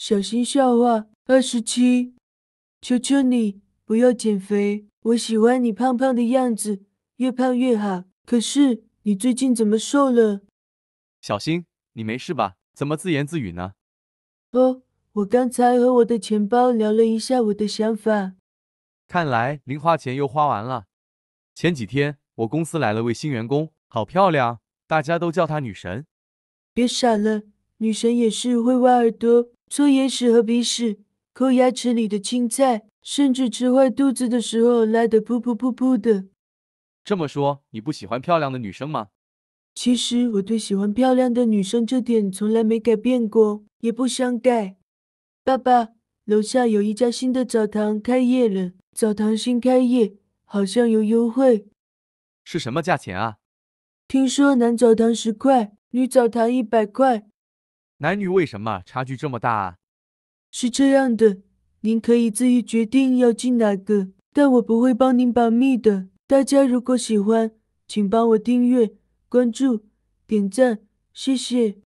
小心笑话二十七，求求你不要减肥，我喜欢你胖胖的样子，越胖越好。可是你最近怎么瘦了？小心，你没事吧？怎么自言自语呢？哦，我刚才和我的钱包聊了一下我的想法。看来零花钱又花完了。前几天我公司来了位新员工，好漂亮，大家都叫她女神。别傻了，女神也是会挖耳朵。搓眼屎和鼻屎，抠牙齿里的青菜，甚至吃坏肚子的时候拉得噗噗噗噗的。这么说，你不喜欢漂亮的女生吗？其实我对喜欢漂亮的女生这点从来没改变过，也不想改。爸爸，楼下有一家新的澡堂开业了，澡堂新开业好像有优惠，是什么价钱啊？听说男澡堂十块，女澡堂一百块。男女为什么差距这么大啊？是这样的，您可以自己决定要进哪个，但我不会帮您保密的。大家如果喜欢，请帮我订阅、关注、点赞，谢谢。